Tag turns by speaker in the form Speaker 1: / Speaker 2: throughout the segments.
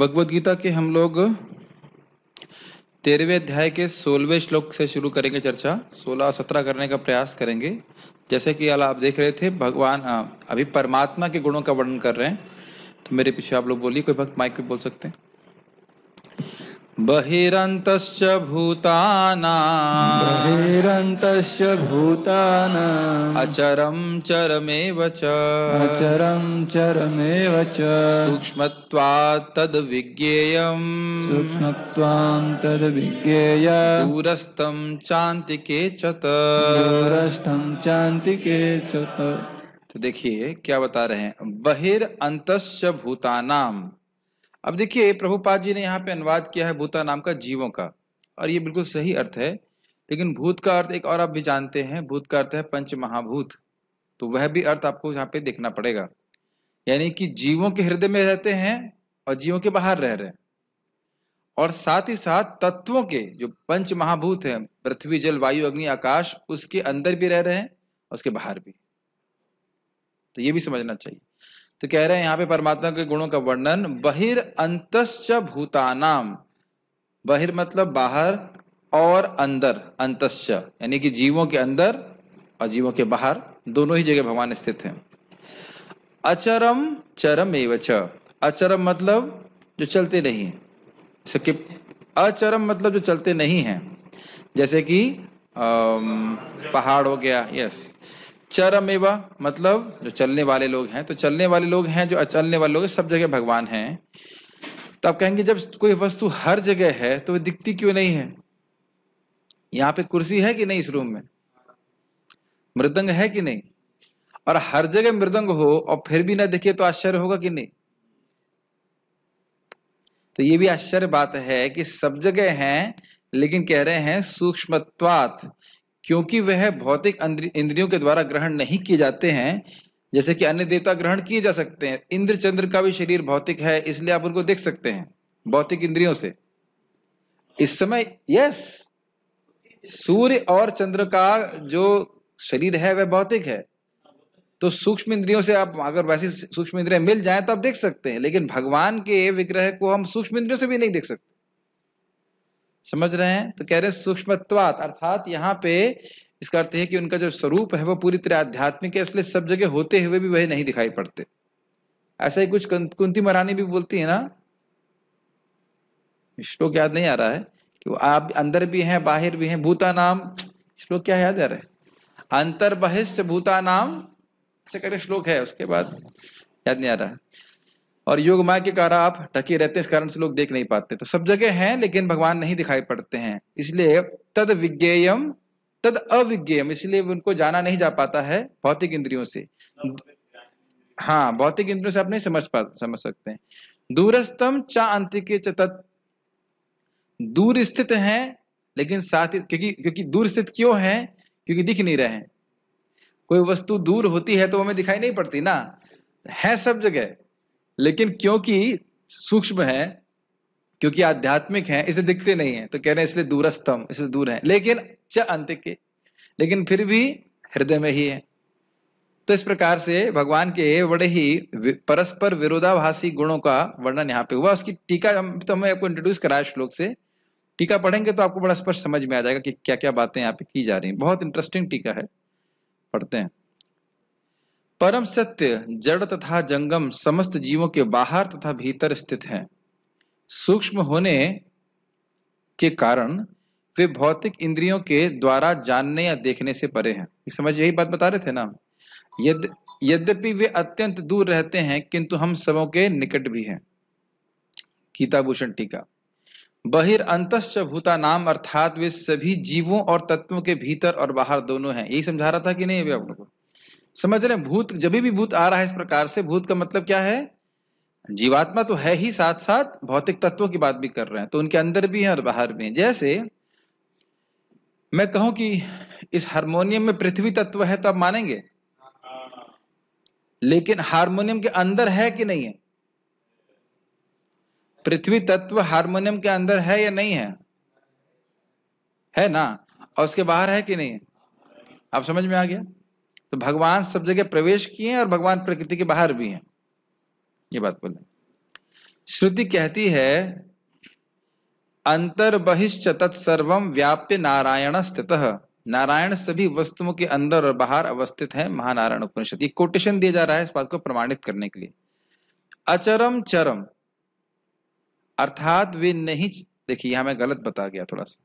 Speaker 1: भगवत गीता के हम लोग तेरहवें अध्याय के सोलहवें श्लोक से शुरू करेंगे चर्चा सोलह सत्रह करने का प्रयास करेंगे जैसे कि आप देख रहे थे भगवान अभी परमात्मा के गुणों का वर्णन कर रहे हैं तो मेरे पीछे आप लोग बोलिए कोई भक्त माइक पे बोल सकते हैं बहिरन्तश्च भूतानां बहिरन्तश्च भूतानाम् अचरं चरमेव च अचरं चरमेव च सूक्ष्मत्वात् तद्विज्ञेयम् सूक्ष्मत्वां तद्विज्ञेय दूरस्थं चान्तिके च दूरस्थं चान्तिके च तो देखिए क्या बता रहे हैं बहिर अंतस्य भूतानाम अब देखिए प्रभुपाद जी ने यहाँ पे अनुवाद किया है भूता नाम का जीवों का और ये बिल्कुल सही अर्थ है लेकिन भूत का अर्थ एक और आप भी जानते हैं भूत का अर्थ है पंच महाभूत तो वह भी अर्थ आपको यहाँ पे देखना पड़ेगा यानी कि जीवों के हृदय में रहते हैं और जीवों के बाहर रह रहे हैं और साथ ही साथ तत्वों के जो पंच महाभूत हैं पृथ्वी जल वायु अग्नि आकाश उसके अंदर भी रह रहे हैं उसके बाहर भी तो ये भी समझना चाहिए तो कह रहे हैं यहाँ पे परमात्मा के गुणों का वर्णन बहिर अंतश्च भूतानाम बहिर मतलब बाहर और अंदर अंतश्च यानी कि जीवों के अंदर और जीवों के बाहर दोनों ही जगह भगवान स्थित हैं अचरम चरम एवच अचरम मतलब जो चलते नहीं है अचरम मतलब जो चलते नहीं हैं जैसे कि मतलब पहाड़ हो गया यस चरमेवा मतलब जो चलने वाले लोग हैं तो चलने वाले लोग हैं जो अचलने वाले लोग हैं सब जगह भगवान हैं तो आप कहेंगे जब कोई वस्तु हर जगह है तो वह दिखती क्यों नहीं है यहाँ पे कुर्सी है कि नहीं इस रूम में मृदंग है कि नहीं और हर जगह मृदंग हो और फिर भी ना दिखे तो आश्चर्य होगा कि नहीं तो ये भी आश्चर्य बात है कि सब जगह है लेकिन कह रहे हैं सूक्ष्मत्वात क्योंकि वह भौतिक इंद्रियों के द्वारा ग्रहण नहीं किए जाते हैं जैसे कि अन्य देवता ग्रहण किए जा सकते हैं इंद्र चंद्र का भी शरीर भौतिक है इसलिए आप उनको देख सकते हैं भौतिक इंद्रियों से इस समय यस सूर्य और चंद्र का जो शरीर है वह भौतिक है तो सूक्ष्म इंद्रियों से आप अगर वैसी सूक्ष्म इंद्रियां मिल जाए तो आप देख सकते हैं लेकिन भगवान के विग्रह को हम सूक्ष्म इंद्रियों से भी नहीं देख सकते समझ रहे हैं तो कह रहे सूक्ष्मत्वात अर्थात यहाँ पे इसका अर्थ है कि उनका जो स्वरूप है वो पूरी तरह आध्यात्मिक है इसलिए सब जगह होते हुए भी वह नहीं दिखाई पड़ते ऐसा ही कुछ कुंती महारानी भी बोलती है ना श्लोक याद नहीं आ रहा है कि आप अंदर भी हैं बाहर भी हैं भूता नाम श्लोक क्या याद आ रहा है अंतर बहिष्ठ भूता नाम से करे श्लोक है उसके बाद याद नहीं आ रहा है और योग माया के कारण आप ढके रहते हैं इस कारण से लोग देख नहीं पाते तो सब जगह हैं लेकिन भगवान नहीं दिखाई पड़ते हैं इसलिए तद विज्ञेयम तद अविज्ञेयम इसलिए उनको जाना नहीं जा पाता है भौतिक इंद्रियों से हाँ भौतिक इंद्रियों से आप नहीं समझ पा समझ सकते हैं दूरस्तम चा अंतिक दूर स्थित है लेकिन साथ ही क्योंकि क्योंकि दूर स्थित क्यों है क्योंकि दिख नहीं रहे कोई वस्तु दूर होती है तो हमें दिखाई नहीं पड़ती ना है सब जगह लेकिन क्योंकि सूक्ष्म है क्योंकि आध्यात्मिक है इसे दिखते नहीं है तो कह रहे हैं इसलिए दूरस्तम इसलिए दूर है लेकिन च अंत के लेकिन फिर भी हृदय में ही है तो इस प्रकार से भगवान के बड़े ही परस्पर विरोधाभासी गुणों का वर्णन यहाँ पे हुआ उसकी टीका तो हमें आपको इंट्रोड्यूस कराया श्लोक से टीका पढ़ेंगे तो आपको बड़ा स्पष्ट समझ में आ जाएगा कि क्या क्या बातें यहाँ पे की जा रही हैं बहुत इंटरेस्टिंग टीका है पढ़ते हैं परम सत्य जड़ तथा जंगम समस्त जीवों के बाहर तथा भीतर स्थित हैं सूक्ष्म होने के कारण वे भौतिक इंद्रियों के द्वारा जानने या देखने से परे हैं समझ यही बात बता रहे थे ना यद यद्यपि वे अत्यंत दूर रहते हैं किंतु हम सबों के निकट भी हैं गीताभूषण टीका बहिर अंतश्च भूता नाम अर्थात वे सभी जीवों और तत्वों के भीतर और बाहर दोनों हैं यही समझा रहा था कि नहीं अभी आप लोगों को समझ रहे हैं भूत जब भी भूत आ रहा है इस प्रकार से भूत का मतलब क्या है जीवात्मा तो है ही साथ साथ भौतिक तत्वों की बात भी कर रहे हैं तो उनके अंदर भी है और बाहर भी है जैसे मैं कहूं कि इस हारमोनियम में पृथ्वी तत्व है तो आप मानेंगे लेकिन हारमोनियम के अंदर है कि नहीं है पृथ्वी तत्व हारमोनियम के अंदर है या नहीं है है ना और उसके बाहर है कि नहीं है आप समझ में आ गया तो भगवान सब जगह प्रवेश किए और भगवान प्रकृति के बाहर भी हैं ये बात बोले श्रुति कहती है अंतर बहिश्च तत्सर्वम व्याप्य नारायण स्थित नारायण सभी वस्तुओं के अंदर और बाहर अवस्थित है महानारायण उपनिषद ये कोटेशन दिया जा रहा है इस बात को प्रमाणित करने के लिए अचरम चरम अर्थात वे नहीं देखिए यहां मैं गलत बता गया थोड़ा सा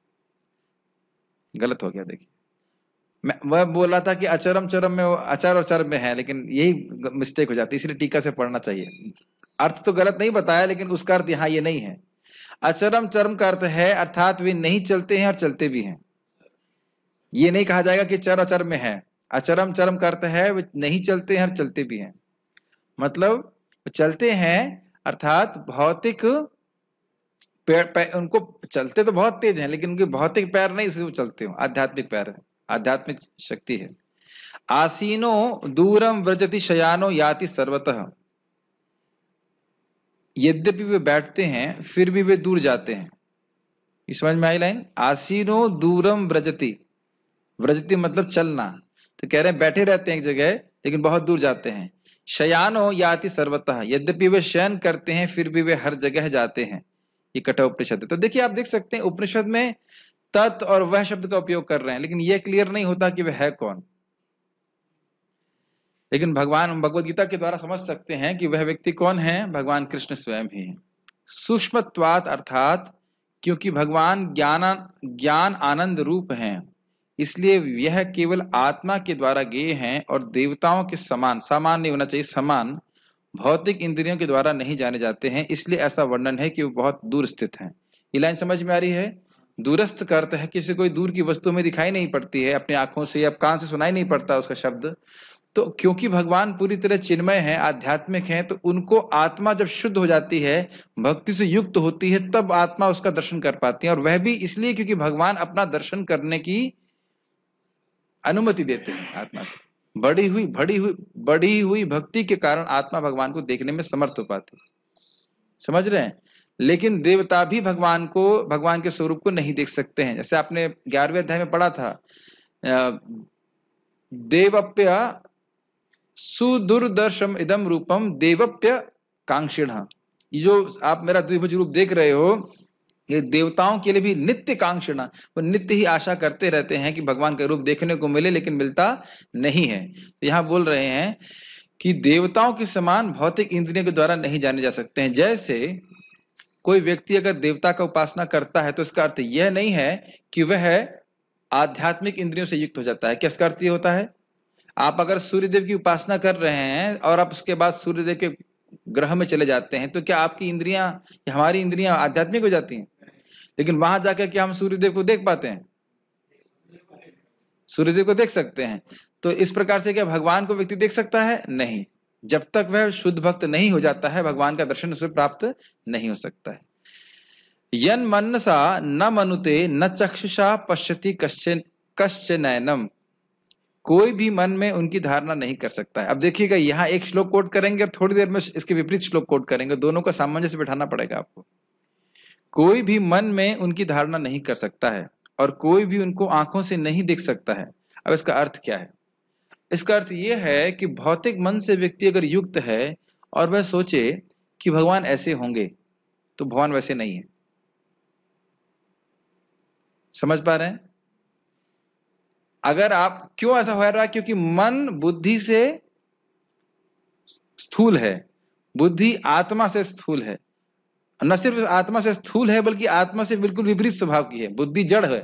Speaker 1: गलत हो गया देखिए वह बोला था कि अचरम चरम में वो अचार और चरम में है लेकिन यही मिस्टेक हो जाती है इसलिए टीका से पढ़ना चाहिए अर्थ तो गलत नहीं बताया लेकिन उसका अर्थ यहाँ ये नहीं है अचरम चरम का अर्थ है अर्थात वे नहीं चलते हैं और चलते भी हैं ये नहीं कहा जाएगा कि चर अचर में है अचरम चरम का अर्थ है वे नहीं चलते हैं और चलते भी हैं मतलब चलते हैं अर्थात भौतिक पैर, उनको चलते तो बहुत तेज हैं लेकिन उनके भौतिक पैर नहीं चलते हो आध्यात्मिक पैर है आध्यात्मिक शक्ति है आसीनो दूरम व्रजति शयानो याति सर्वतः यद्यपि वे बैठते हैं फिर भी वे दूर जाते हैं इस समझ में आई लाइन आसीनो दूरम व्रजति व्रजति मतलब चलना तो कह रहे हैं बैठे रहते हैं एक जगह लेकिन बहुत दूर जाते हैं शयानो याति सर्वतः यद्यपि वे शयन करते हैं फिर भी वे हर जगह जाते हैं ये उपनिषद है तो देखिए आप देख सकते हैं उपनिषद में तत् और वह शब्द का उपयोग कर रहे हैं लेकिन यह क्लियर नहीं होता कि वह है कौन लेकिन भगवान भगवदगीता के द्वारा समझ सकते हैं कि वह व्यक्ति कौन है भगवान कृष्ण स्वयं ही है सूक्ष्मत्वात अर्थात क्योंकि भगवान ज्ञान ज्ञान आनंद रूप हैं इसलिए यह केवल आत्मा के द्वारा गे हैं और देवताओं के समान समान नहीं होना चाहिए समान भौतिक इंद्रियों के द्वारा नहीं जाने जाते हैं इसलिए ऐसा वर्णन है कि वो बहुत दूर स्थित हैं ये लाइन समझ में आ रही है दूरस्थ करते हैं है किसी कोई दूर की वस्तु में दिखाई नहीं पड़ती है अपनी आंखों से या कान से सुनाई नहीं पड़ता उसका शब्द तो क्योंकि भगवान पूरी तरह चिन्मय है आध्यात्मिक है तो उनको आत्मा जब शुद्ध हो जाती है भक्ति से युक्त होती है तब आत्मा उसका दर्शन कर पाती है और वह भी इसलिए क्योंकि भगवान अपना दर्शन करने की अनुमति देते हैं आत्मा को बड़ी हुई बड़ी हुई बड़ी हुई भक्ति के कारण आत्मा भगवान को देखने में समर्थ हो पाती है समझ रहे हैं लेकिन देवता भी भगवान को भगवान के स्वरूप को नहीं देख सकते हैं जैसे आपने ग्यारहवें अध्याय में पढ़ा था देवप्य सुदुर्दर्शम इदम रूपम देवप्य कांक्षिण जो आप मेरा द्विभुज रूप देख रहे हो ये देवताओं के लिए भी नित्य कांक्षण वो नित्य ही आशा करते रहते हैं कि भगवान का रूप देखने को मिले लेकिन मिलता नहीं है तो यहाँ बोल रहे हैं कि देवताओं के समान भौतिक इंद्रियों के द्वारा नहीं जाने जा सकते हैं जैसे कोई व्यक्ति अगर देवता का उपासना करता है तो इसका अर्थ यह नहीं है कि वह आध्यात्मिक इंद्रियों से युक्त हो जाता है किसका अर्थ होता है आप अगर सूर्यदेव की उपासना कर रहे हैं और आप उसके बाद सूर्यदेव के ग्रह में चले जाते हैं तो क्या आपकी इंद्रियां हमारी इंद्रियां आध्यात्मिक हो जाती हैं लेकिन वहां जाकर के हम सूर्यदेव को देख पाते हैं सूर्यदेव को देख सकते हैं तो इस प्रकार से क्या भगवान को व्यक्ति देख सकता है नहीं जब तक वह शुद्ध भक्त नहीं हो जाता है भगवान का दर्शन उसे प्राप्त नहीं हो सकता है यन मनसा न मनुते न चक्षुषा पश्यति कश्चन कश्चन नयनम कोई भी मन में उनकी धारणा नहीं कर सकता है अब देखिएगा यहाँ एक श्लोक कोट करेंगे और थोड़ी देर में इसके विपरीत श्लोक कोट करेंगे दोनों का सामंजस्य बैठाना पड़ेगा आपको कोई भी मन में उनकी धारणा नहीं कर सकता है और कोई भी उनको आंखों से नहीं देख सकता है अब इसका अर्थ क्या है इसका अर्थ ये है कि भौतिक मन से व्यक्ति अगर युक्त है और वह सोचे कि भगवान ऐसे होंगे तो भगवान वैसे नहीं है समझ पा रहे हैं अगर आप क्यों ऐसा हो रहा क्योंकि मन बुद्धि से स्थूल है बुद्धि आत्मा से स्थूल है न सिर्फ आत्मा से स्थूल है बल्कि आत्मा से बिल्कुल विपरीत स्वभाव की है बुद्धि जड़ है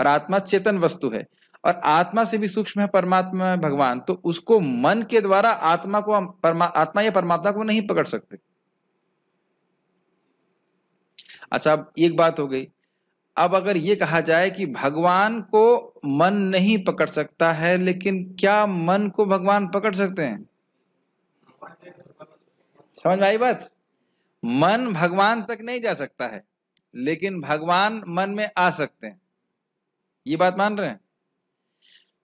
Speaker 1: और आत्मा चेतन वस्तु है और आत्मा से भी सूक्ष्म है परमात्मा है भगवान तो उसको मन के द्वारा आत्मा को परमा, आत्मा या परमात्मा को नहीं पकड़ सकते अच्छा अब एक बात हो गई अब अगर ये कहा जाए कि भगवान को मन नहीं पकड़ सकता है लेकिन क्या मन को भगवान पकड़ सकते हैं समझ आई बात मन भगवान तक नहीं जा सकता है लेकिन भगवान मन में आ सकते हैं ये बात मान रहे हैं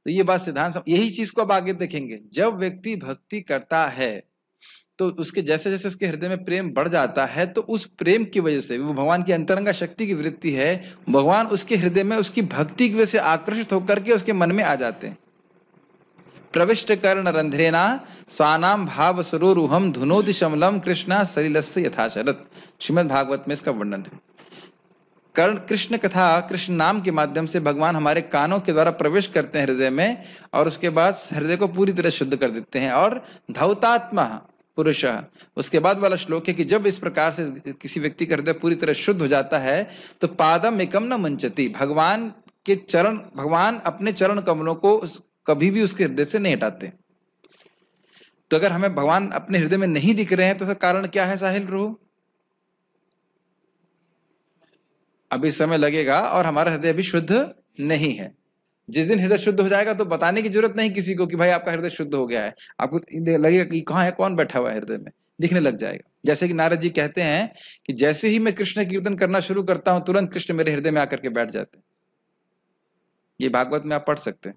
Speaker 1: तो ये बात सिद्धांत यही चीज को अब आगे देखेंगे जब व्यक्ति भक्ति करता है तो उसके जैसे जैसे उसके हृदय में प्रेम बढ़ जाता है तो उस प्रेम की वजह से वो भगवान की अंतरंगा शक्ति की वृत्ति है भगवान उसके हृदय में उसकी भक्ति की वजह से आकर्षित होकर के उसके मन में आ जाते हैं प्रविष्ट कर्ण रंध्रेना स्वानाम भाव सरोम धुनोदिशमलम कृष्णा सलिलस्य यथाशरत श्रीमद भागवत में इसका वर्णन है कर्ण कृष्ण कथा कृष्ण नाम के माध्यम से भगवान हमारे कानों के द्वारा प्रवेश करते हैं हृदय में और उसके बाद हृदय को पूरी तरह शुद्ध कर देते हैं और धौतात्मा पुरुष उसके बाद वाला श्लोक है कि जब इस प्रकार से किसी व्यक्ति का हृदय पूरी तरह शुद्ध हो जाता है तो पादम एकम न मंचती भगवान के चरण भगवान अपने चरण कमलों को कभी भी उसके हृदय से नहीं हटाते तो अगर हमें भगवान अपने हृदय में नहीं दिख रहे हैं तो उसका कारण क्या है साहिल रूह अभी समय लगेगा और हमारा हृदय अभी शुद्ध नहीं है जिस दिन हृदय शुद्ध हो जाएगा तो बताने की जरूरत नहीं किसी को कि भाई आपका हृदय शुद्ध हो गया है आपको लगेगा कि कहाँ है कौन बैठा हुआ है हृदय में दिखने लग जाएगा जैसे कि नारद जी कहते हैं कि जैसे ही मैं कृष्ण कीर्तन करना शुरू करता हूं तुरंत कृष्ण मेरे हृदय में आकर के बैठ जाते हैं ये भागवत में आप पढ़ सकते हैं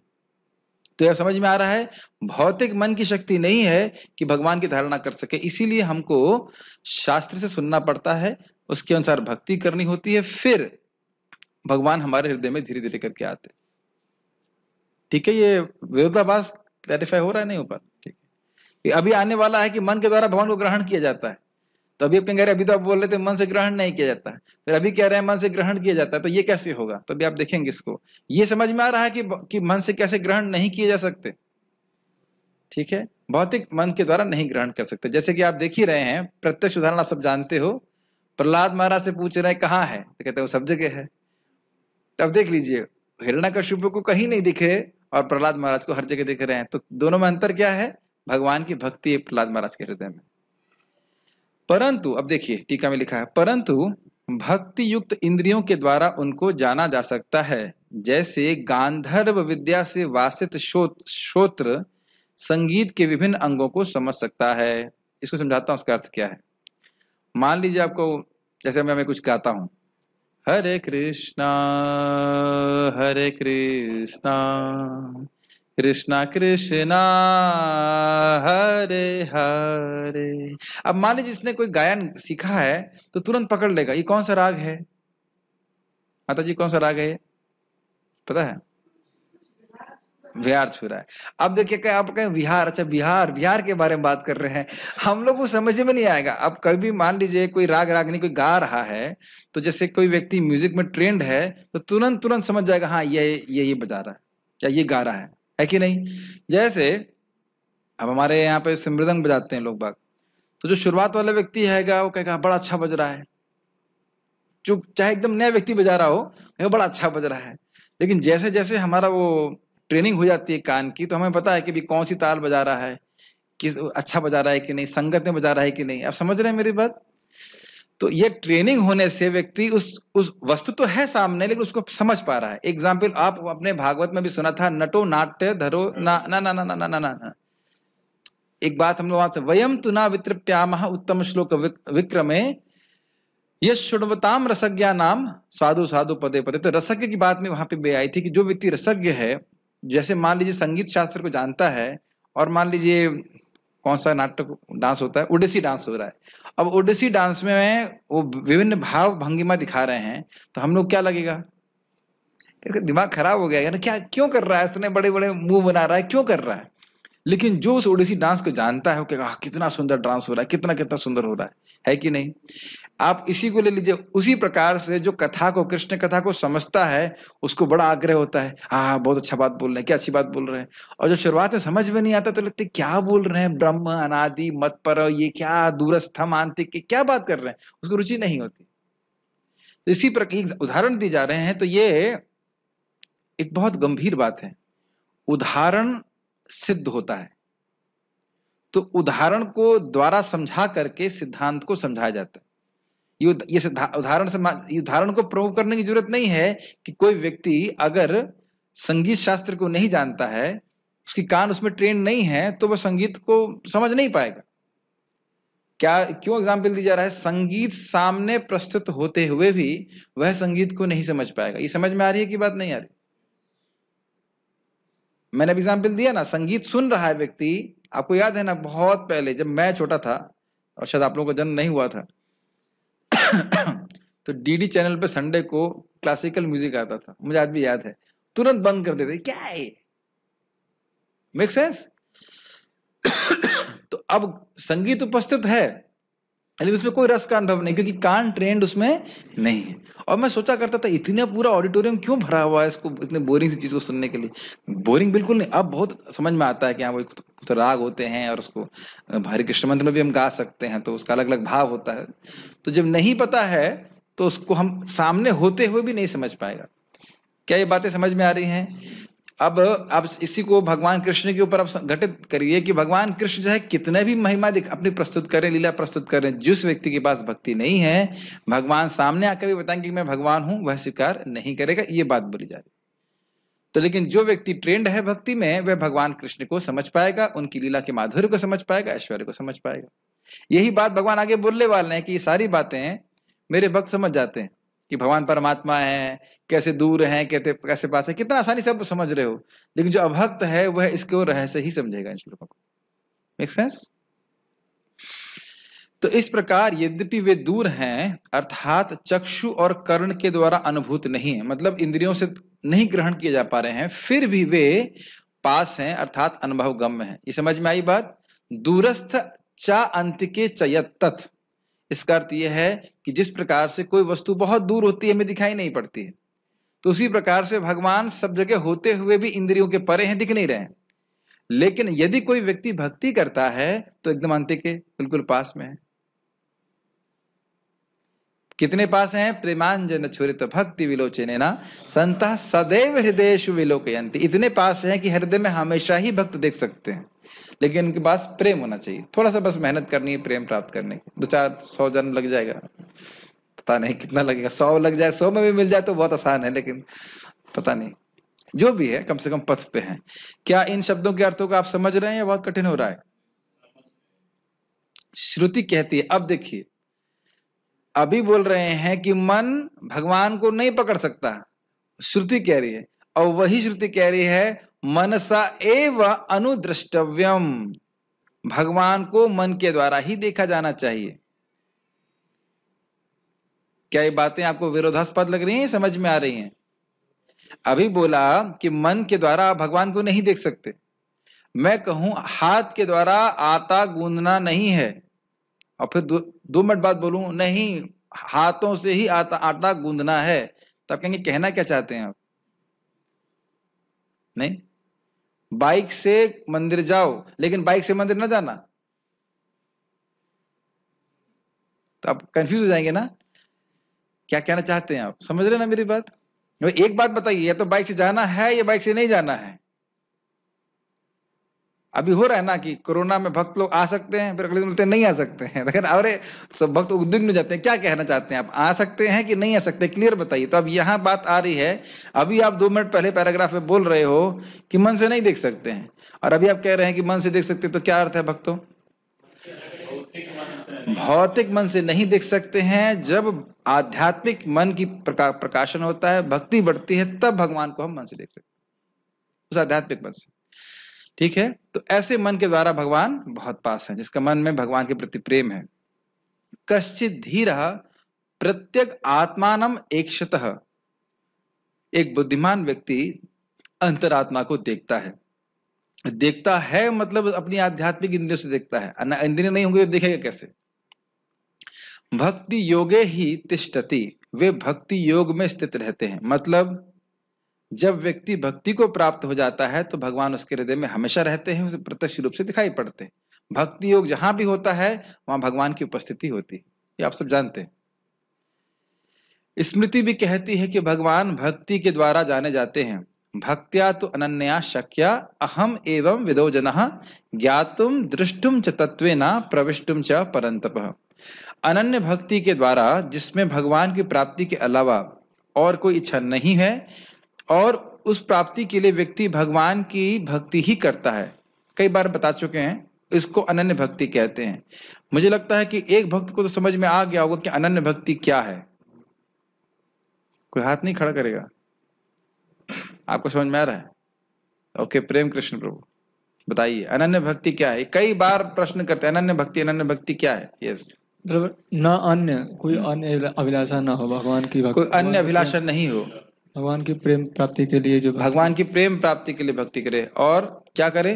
Speaker 1: तो यह समझ में आ रहा है भौतिक मन की शक्ति नहीं है कि भगवान की धारणा कर सके इसीलिए हमको शास्त्र से सुनना पड़ता है उसके अनुसार भक्ति करनी होती है फिर भगवान हमारे हृदय में धीरे धीरे करके आते ठीक है ये विरोधाभास क्लैरिफाई हो रहा है नहीं ऊपर ठीक है अभी आने वाला है कि मन के द्वारा भगवान को ग्रहण किया जाता है तो अभी अपने कह रहे अभी तो आप बोल रहे थे मन से ग्रहण नहीं किया जाता है फिर अभी कह रहे हैं मन से ग्रहण किया जाता है तो ये कैसे होगा तो अभी आप देखेंगे इसको ये समझ में आ रहा है कि कि मन से कैसे ग्रहण नहीं किए जा सकते ठीक है भौतिक मन के द्वारा नहीं ग्रहण कर सकते जैसे कि आप देख ही रहे हैं प्रत्यक्ष उदाहरण आप सब जानते हो प्रहलाद महाराज से पूछ रहे हैं कहाँ है तो कहते वो सब जगह है तब तो अब देख लीजिए हिरणा का शुभ को कहीं नहीं दिखे और प्रहलाद महाराज को हर जगह दिख रहे हैं तो दोनों में अंतर क्या है भगवान की भक्ति है प्रहलाद महाराज के हृदय में परंतु अब देखिए टीका में लिखा है परंतु भक्ति युक्त इंद्रियों के द्वारा उनको जाना जा सकता है जैसे गांधर्व विद्या से वासित श्रोत्र संगीत के विभिन्न अंगों को समझ सकता है इसको समझाता हूं उसका अर्थ क्या है मान लीजिए आपको जैसे मैं मैं कुछ गाता हूँ हरे कृष्णा हरे कृष्णा कृष्णा कृष्णा हरे हरे अब मान लीजिए जिसने कोई गायन सीखा है तो तुरंत पकड़ लेगा ये कौन सा राग है माता जी कौन सा राग है पता है बिहार छू रहा है अब देखिए कि आप कहें बिहार अच्छा बिहार बिहार के बारे में बात कर रहे हैं हम लोग को समझ में नहीं आएगा अब कभी मान लीजिए कोई राग रागनी कोई गा रहा है तो जैसे कोई व्यक्ति म्यूजिक में ट्रेंड है तो तुरंत तुरंत समझ जाएगा हाँ ये ये ये बजा रहा है या ये गा रहा है है कि नहीं जैसे अब हमारे यहाँ पे सिमृदंग बजाते हैं लोग बाग तो जो शुरुआत वाला व्यक्ति हैगा वो कहेगा बड़ा अच्छा बज रहा है जो चाहे एकदम नया व्यक्ति बजा रहा हो बड़ा अच्छा बज रहा है लेकिन जैसे जैसे हमारा वो ट्रेनिंग हो जाती है कान की तो हमें पता है कि भी कौन सी ताल बजा रहा है किस अच्छा बजा रहा है कि नहीं संगत में बजा रहा है कि नहीं आप समझ रहे हैं मेरी बात तो ये ट्रेनिंग होने से व्यक्ति उस उस वस्तु तो है सामने लेकिन उसको समझ पा रहा है एग्जाम्पल आप अपने भागवत में भी सुना था नटो नाट्य धरो ना ना ना ना ना ना ना ना एक बात हम लोग वहां से वयम तुना वित्रप्याम उत्तम श्लोक विक्रमे ये शुणवताम रसज्ञा नाम साधु साधु पदे पदे तो रसज्ञ की बात में वहां पे बे आई थी कि जो व्यक्ति रसज्ञ है जैसे मान लीजिए संगीत शास्त्र को जानता है और मान लीजिए कौन सा नाटक डांस होता है ओडिसी डांस हो रहा है अब ओडिसी डांस में वो विभिन्न भाव भंगिमा दिखा रहे हैं तो हम लोग क्या लगेगा दिमाग खराब हो गया यार क्या क्यों कर रहा है इतने बड़े बड़े मुंह बना रहा है क्यों कर रहा है लेकिन जो उस ओडिसी डांस को जानता है वो कहेगा कितना सुंदर डांस हो रहा है कितना कितना सुंदर हो रहा है है कि नहीं आप इसी को ले लीजिए उसी प्रकार से जो कथा को कृष्ण कथा को समझता है उसको बड़ा आग्रह होता है हाँ बहुत अच्छा बात बोल रहे हैं क्या अच्छी बात बोल रहे हैं और जब शुरुआत में समझ में नहीं आता तो लगते क्या बोल रहे हैं ब्रह्म अनादि मत पर ये क्या दूरस्थम आंतिक क्या बात कर रहे हैं उसको रुचि नहीं होती तो इसी प्रकार उदाहरण दिए जा रहे हैं तो ये एक बहुत गंभीर बात है उदाहरण सिद्ध होता है तो उदाहरण को द्वारा समझा करके सिद्धांत को समझाया जाता है ये उदाहरण से उदाहरण को प्रयोग करने की जरूरत नहीं है कि कोई व्यक्ति अगर संगीत शास्त्र को नहीं जानता है उसकी कान उसमें ट्रेन नहीं है तो वह संगीत को समझ नहीं पाएगा क्या क्यों एग्जाम्पल दिया जा रहा है संगीत सामने प्रस्तुत होते हुए भी वह संगीत को नहीं समझ पाएगा ये समझ में आ रही है कि बात नहीं आ रही मैंने एग्जाम्पल दिया ना संगीत सुन रहा है व्यक्ति आपको याद है ना बहुत पहले जब मैं छोटा था और शायद आप लोगों का जन्म नहीं हुआ था तो डीडी चैनल पे संडे को क्लासिकल म्यूजिक आता था मुझे आज भी याद है तुरंत बंद कर देते क्या है मेक सेंस तो अब संगीत उपस्थित है लेकिन उसमें कोई रस का अनुभव नहीं क्योंकि कान ट्रेंड उसमें नहीं है और मैं सोचा करता था इतना पूरा ऑडिटोरियम क्यों भरा हुआ है इसको इतने बोरिंग सी चीज़ को सुनने के लिए बोरिंग बिल्कुल नहीं अब बहुत समझ में आता है कि हाँ वो तो, तो राग होते हैं और उसको भारी कृष्ण मंत्र में भी हम गा सकते हैं तो उसका अलग अलग भाव होता है तो जब नहीं पता है तो उसको हम सामने होते हुए भी नहीं समझ पाएगा क्या ये बातें समझ में आ रही हैं अब अब इसी को भगवान कृष्ण के ऊपर आप घटित करिए कि भगवान कृष्ण जो है कितने भी महिमा दिख अपनी प्रस्तुत करें लीला प्रस्तुत करें जिस व्यक्ति के पास भक्ति नहीं है भगवान सामने आकर भी बताएंगे कि मैं भगवान हूं वह स्वीकार नहीं करेगा ये बात बोली जा रही तो लेकिन जो व्यक्ति ट्रेंड है भक्ति में वह भगवान कृष्ण को समझ पाएगा उनकी लीला के माधुर्य को समझ पाएगा ऐश्वर्य को समझ पाएगा यही बात भगवान आगे बोलने वाले हैं कि ये सारी बातें मेरे भक्त समझ जाते हैं कि भगवान परमात्मा है कैसे दूर है कैसे कैसे पास है कितना आसानी से आप समझ रहे हो लेकिन जो अभक्त है वह इसको रहस्य ही समझेगा इन श्लोकों को मेक सेंस तो इस प्रकार यद्यपि वे दूर हैं अर्थात चक्षु और कर्ण के द्वारा अनुभूत नहीं है मतलब इंद्रियों से नहीं ग्रहण किए जा पा रहे हैं फिर भी वे पास हैं अर्थात अनुभव गम्य है ये समझ में आई बात दूरस्थ चा अंत के चयत इसका अर्थ यह है कि जिस प्रकार से कोई वस्तु बहुत दूर होती है हमें दिखाई नहीं पड़ती है तो उसी प्रकार से भगवान सब जगह होते हुए भी इंद्रियों के परे हैं दिख नहीं रहे लेकिन यदि कोई व्यक्ति भक्ति करता है तो एकदम अंत्य के बिल्कुल पास में है कितने पास हैं प्रेमांजन छुरित भक्ति विलोचने ना संता सदैव हृदय विलोकयंती इतने पास हैं कि हृदय में हमेशा ही भक्त देख सकते हैं लेकिन उनके पास प्रेम होना चाहिए थोड़ा सा बस मेहनत करनी है प्रेम प्राप्त करने की दो चार सौ जन्म लग जाएगा पता नहीं कितना लगेगा सौ लग जाए सौ में भी मिल जाए तो बहुत आसान है लेकिन पता नहीं जो भी है कम से कम पथ पे है क्या इन शब्दों के अर्थों को आप समझ रहे हैं या बहुत कठिन हो रहा है श्रुति कहती है अब देखिए अभी बोल रहे हैं कि मन भगवान को नहीं पकड़ सकता श्रुति कह रही है और वही श्रुति कह रही है मनसा एव अनुद्रष्टव्यम भगवान को मन के द्वारा ही देखा जाना चाहिए क्या ये बातें आपको विरोधास्पद लग रही हैं समझ में आ रही हैं अभी बोला कि मन के द्वारा आप भगवान को नहीं देख सकते मैं कहूं हाथ के द्वारा आता गूंदना नहीं है और फिर दो, दो मिनट बाद बोलू नहीं हाथों से ही आता आटा गूंदना है तो आप कहेंगे कहना क्या चाहते हैं आप नहीं बाइक से मंदिर जाओ लेकिन बाइक से मंदिर ना जाना तो आप कंफ्यूज हो जाएंगे ना क्या कहना चाहते हैं आप समझ रहे ना मेरी बात एक बात बताइए या तो बाइक से जाना है या बाइक से नहीं जाना है अभी हो रहा है ना कि कोरोना में भक्त लोग आ सकते हैं फिर अगले दिन बोलते हैं नहीं आ सकते हैं लेकिन तो अरे सब भक्त उद्विग्न जाते हैं क्या कहना चाहते हैं आप आ सकते हैं कि नहीं आ सकते क्लियर बताइए तो अब यहाँ बात आ रही है अभी आप दो मिनट पहले पैराग्राफ में बोल रहे हो कि मन से नहीं देख सकते हैं और अभी आप कह रहे हैं कि मन से देख सकते तो क्या अर्थ है भक्तों भौतिक मन से नहीं देख सकते हैं जब आध्यात्मिक मन की प्रकाशन होता है भक्ति बढ़ती है तब भगवान को हम मन से देख सकते हैं उस आध्यात्मिक मन से ठीक है तो ऐसे मन के द्वारा भगवान बहुत पास है जिसका मन में भगवान के प्रति प्रेम है कश्चित धीर प्रत्येक आत्मान एक एक बुद्धिमान व्यक्ति अंतरात्मा को देखता है देखता है मतलब अपनी आध्यात्मिक इंद्रियों से देखता है इंद्रिय नहीं होंगे तो देखेगा कैसे भक्ति योगे ही तिष्ठति वे भक्ति योग में स्थित रहते हैं मतलब जब व्यक्ति भक्ति को प्राप्त हो जाता है तो भगवान उसके हृदय में हमेशा रहते हैं उसे प्रत्यक्ष रूप से दिखाई पड़ते हैं भक्ति योग जहां भी होता है वहां भगवान की उपस्थिति होती है ये आप सब जानते हैं स्मृति भी कहती है कि भगवान भक्ति के द्वारा जाने जाते हैं भक्तिया तो अनन्या शक्या अहम एवं विदो जना ज्ञातुम दृष्टुम च तत्व न प्रविष्टुम च परंतप अनन्य भक्ति के द्वारा जिसमें भगवान की प्राप्ति के अलावा और कोई इच्छा नहीं है और उस प्राप्ति के लिए व्यक्ति भगवान की भक्ति ही करता है कई बार बता चुके हैं इसको अनन्य भक्ति कहते हैं मुझे लगता है कि एक भक्त को तो समझ में आ गया होगा कि अनन्य भक्ति क्या है कोई हाथ नहीं खड़ा करेगा आपको समझ में आ रहा है ओके प्रेम कृष्ण प्रभु बताइए अनन्य भक्ति क्या है कई बार प्रश्न करते हैं अनन्य भक्ति अनन्य भक्ति क्या है यस मतलब न अन्य कोई अन्य अभिलाषा ना हो भगवान की कोई अन्य अभिलाषा नहीं हो भगवान की प्रेम प्राप्ति के लिए जो भगवान की प्रेम प्राप्ति के लिए भक्ति करे और क्या करे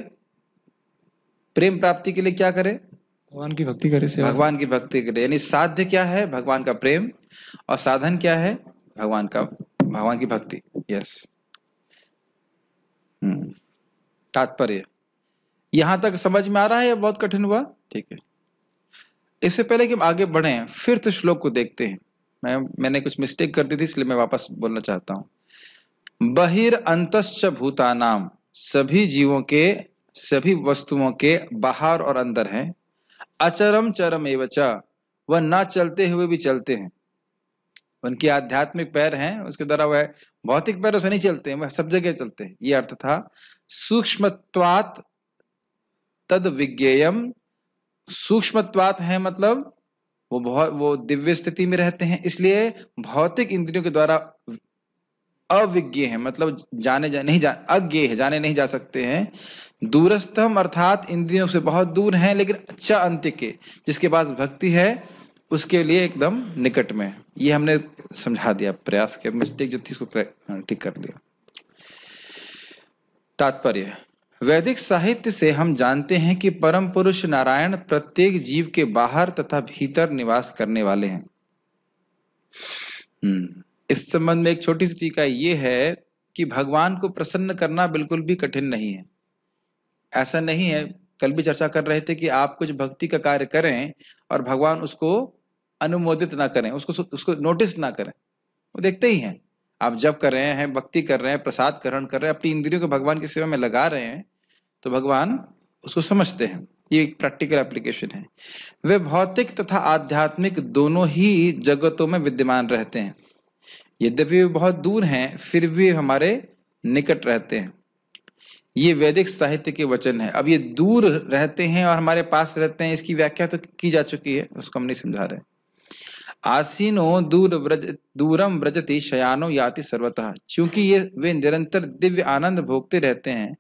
Speaker 1: प्रेम प्राप्ति के लिए क्या करे भगवान की भक्ति करे भगवान की भक्ति करे यानी साध्य क्या है भगवान का प्रेम और साधन क्या है भगवान का भगवान की भक्ति यस हम्म। तात्पर्य यहां तक समझ में आ रहा है या बहुत कठिन हुआ ठीक है इससे पहले कि हम आगे बढ़े फिर श्लोक को देखते हैं मैं मैंने कुछ मिस्टेक कर दी थी इसलिए मैं वापस बोलना चाहता हूँ बहिर अंतश्च भूतानाम सभी जीवों के सभी वस्तुओं के बाहर और अंदर हैं अचरम चरम एवचा वह ना चलते हुए भी चलते हैं उनकी आध्यात्मिक पैर हैं उसके द्वारा वह भौतिक पैरों से नहीं चलते हैं वह सब जगह चलते हैं ये अर्थ था सूक्ष्म तद विज्ञेयम सूक्ष्मत्वात है मतलब वो बहुत वो दिव्य स्थिति में रहते हैं इसलिए भौतिक इंद्रियों के द्वारा अविज्ञ है मतलब जाने जा नहीं जा अज्ञ है जाने नहीं जा सकते हैं दूरस्थम अर्थात इंद्रियों से बहुत दूर हैं लेकिन अच्छा अंत के जिसके पास भक्ति है उसके लिए एकदम निकट में ये हमने समझा दिया प्रयास के मिस्टेक जो थी उसको ठीक कर लिया तात्पर्य वैदिक साहित्य से हम जानते हैं कि परम पुरुष नारायण प्रत्येक जीव के बाहर तथा भीतर निवास करने वाले हैं हम्म, इस संबंध में एक छोटी सी टीका ये है कि भगवान को प्रसन्न करना बिल्कुल भी कठिन नहीं है ऐसा नहीं है कल भी चर्चा कर रहे थे कि आप कुछ भक्ति का कार्य करें और भगवान उसको अनुमोदित ना करें उसको उसको नोटिस ना करें वो देखते ही हैं आप जब कर रहे हैं भक्ति कर रहे हैं प्रसाद ग्रहण कर रहे हैं अपनी इंद्रियों को भगवान की सेवा में लगा रहे हैं तो भगवान उसको समझते हैं ये एक प्रैक्टिकल एप्लीकेशन है वे भौतिक तथा आध्यात्मिक दोनों ही जगतों में विद्यमान रहते हैं यद्यपि वे बहुत दूर हैं फिर भी हमारे निकट रहते हैं ये वैदिक साहित्य के वचन है अब ये दूर रहते हैं और हमारे पास रहते हैं इसकी व्याख्या तो की जा चुकी है उसको हम नहीं समझा रहे आसीनो दूर व्रज दूरम व्रजती शयानो याति सर्वतः क्योंकि ये वे निरंतर दिव्य आनंद भोगते रहते हैं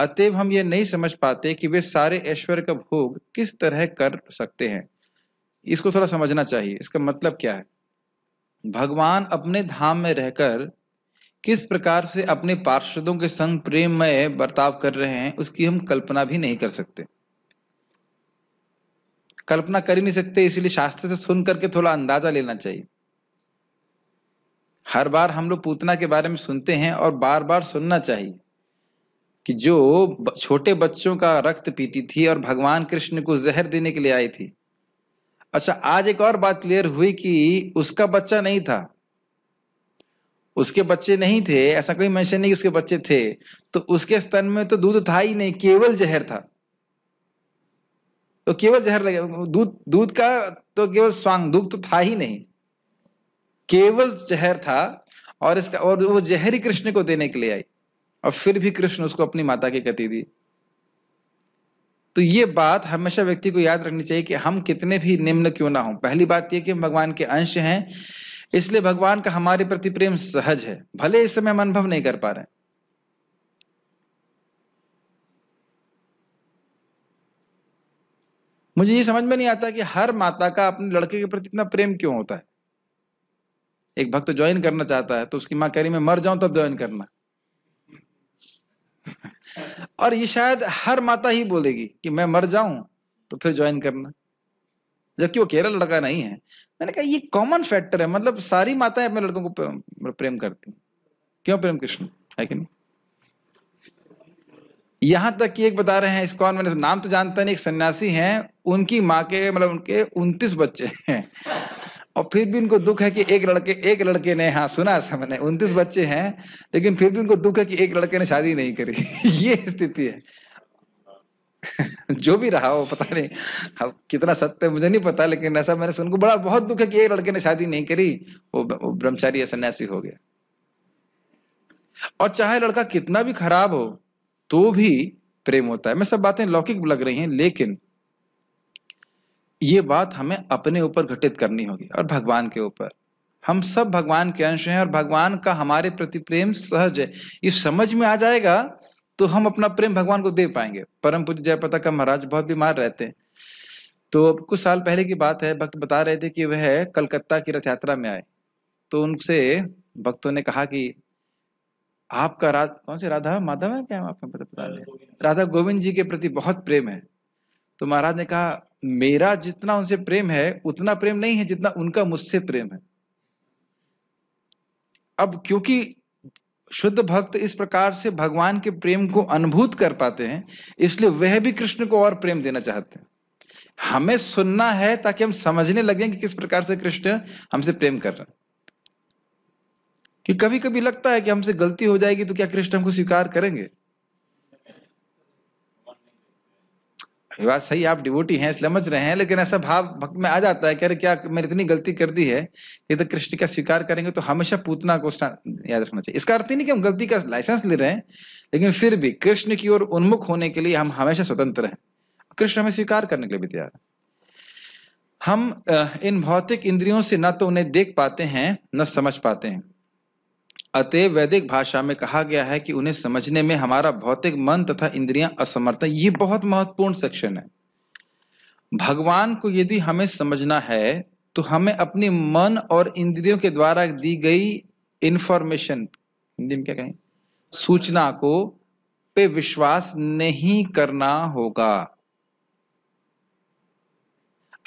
Speaker 1: अतएव हम ये नहीं समझ पाते कि वे सारे ऐश्वर्य का भोग किस तरह कर सकते हैं इसको थोड़ा समझना चाहिए इसका मतलब क्या है भगवान अपने धाम में रहकर किस प्रकार से अपने पार्षदों के संग प्रेममय बर्ताव कर रहे हैं उसकी हम कल्पना भी नहीं कर सकते कल्पना कर ही नहीं सकते इसलिए शास्त्र से सुन करके थोड़ा अंदाजा लेना चाहिए हर बार हम लोग पूतना के बारे में सुनते हैं और बार बार सुनना चाहिए कि जो छोटे बच्चों का रक्त पीती थी और भगवान कृष्ण को जहर देने के लिए आई थी अच्छा आज एक और बात क्लियर हुई कि उसका बच्चा नहीं था उसके बच्चे नहीं थे ऐसा कोई मेंशन नहीं उसके बच्चे थे तो उसके स्तन में तो दूध था ही नहीं केवल जहर था तो केवल जहर लगे दूध दूध का तो केवल स्वांग दूध तो था ही नहीं केवल जहर था और इसका और वो जहर ही कृष्ण को देने के लिए आई और फिर भी कृष्ण उसको अपनी माता की गति दी तो ये बात हमेशा व्यक्ति को याद रखनी चाहिए कि हम कितने भी निम्न क्यों ना हो पहली बात यह कि हम भगवान के अंश हैं इसलिए भगवान का हमारे प्रति प्रेम सहज है भले इस समय हम अनुभव नहीं कर पा रहे मुझे ये समझ में नहीं आता कि हर माता का अपने लड़के के प्रति इतना प्रेम क्यों होता है एक भक्त ज्वाइन करना चाहता है तो उसकी माँ कह रही मैं मर जाऊं तब ज्वाइन करना और ये शायद हर माता ही बोलेगी कि मैं मर जाऊं तो फिर ज्वाइन करना जबकि वो केरल लड़का नहीं है मैंने कहा ये कॉमन फैक्टर है मतलब सारी माताएं अपने लड़कों को प्रेम मतलब करती क्यों प्रेम कृष्ण है कि नहीं यहां तक कि एक बता रहे हैं इसको मैंने नाम तो जानता नहीं एक सन्यासी हैं उनकी माँ के मतलब उनके उनतीस बच्चे हैं और फिर भी इनको दुख है कि एक लड़के एक लड़के ने हाँ सुना ऐसा मैंने उनतीस बच्चे हैं लेकिन फिर भी इनको दुख है कि एक लड़के ने शादी नहीं करी ये स्थिति है जो भी रहा हो पता नहीं अब कितना सत्य मुझे नहीं पता लेकिन ऐसा मैंने सुन को बड़ा बहुत दुख है कि एक लड़के ने शादी नहीं करी वो, वो ब्रह्मचारी या सन्यासी हो गया और चाहे लड़का कितना भी खराब हो तो भी प्रेम होता है मैं सब बातें लौकिक लग रही हैं लेकिन ये बात हमें अपने ऊपर घटित करनी होगी और भगवान के ऊपर हम सब भगवान के अंश हैं और भगवान का हमारे प्रति प्रेम सहज है ये समझ में आ जाएगा तो हम अपना प्रेम भगवान को दे पाएंगे परम पूज्य जयपता का महाराज बहुत बीमार रहते हैं तो कुछ साल पहले की बात है भक्त बता रहे थे कि वह कलकत्ता की रथ यात्रा में आए तो उनसे भक्तों ने कहा कि आपका राध कौन से राधा माधव है क्या आपका राधा गोविंद जी के प्रति बहुत प्रेम है तो महाराज ने कहा मेरा जितना उनसे प्रेम है उतना प्रेम नहीं है जितना उनका मुझसे प्रेम है अब क्योंकि शुद्ध भक्त इस प्रकार से भगवान के प्रेम को अनुभूत कर पाते हैं इसलिए वह भी कृष्ण को और प्रेम देना चाहते हैं हमें सुनना है ताकि हम समझने लगे कि किस प्रकार से कृष्ण हमसे प्रेम कर रहे हैं कि कभी कभी लगता है कि हमसे गलती हो जाएगी तो क्या कृष्ण हमको स्वीकार करेंगे ये बात सही आप डिवोटी हैं समझ रहे हैं लेकिन ऐसा भाव भक्त में आ जाता है कह रहे क्या मैंने इतनी गलती कर दी है ये तो कृष्ण का स्वीकार करेंगे तो हमेशा पूतना को याद रखना चाहिए इसका अर्थ ही नहीं कि हम गलती का लाइसेंस ले रहे हैं लेकिन फिर भी कृष्ण की ओर उन्मुख होने के लिए हम हमेशा स्वतंत्र हैं कृष्ण हमें स्वीकार करने के लिए भी तैयार है हम इन भौतिक इंद्रियों से न तो उन्हें देख पाते हैं न समझ पाते हैं अत वैदिक भाषा में कहा गया है कि उन्हें समझने में हमारा भौतिक मन तथा इंद्रियां असमर्थ ये बहुत महत्वपूर्ण सेक्शन है भगवान को यदि हमें समझना है तो हमें अपने मन और इंद्रियों के द्वारा दी गई इंफॉर्मेशन हिंदी में क्या कहें सूचना को पे विश्वास नहीं करना होगा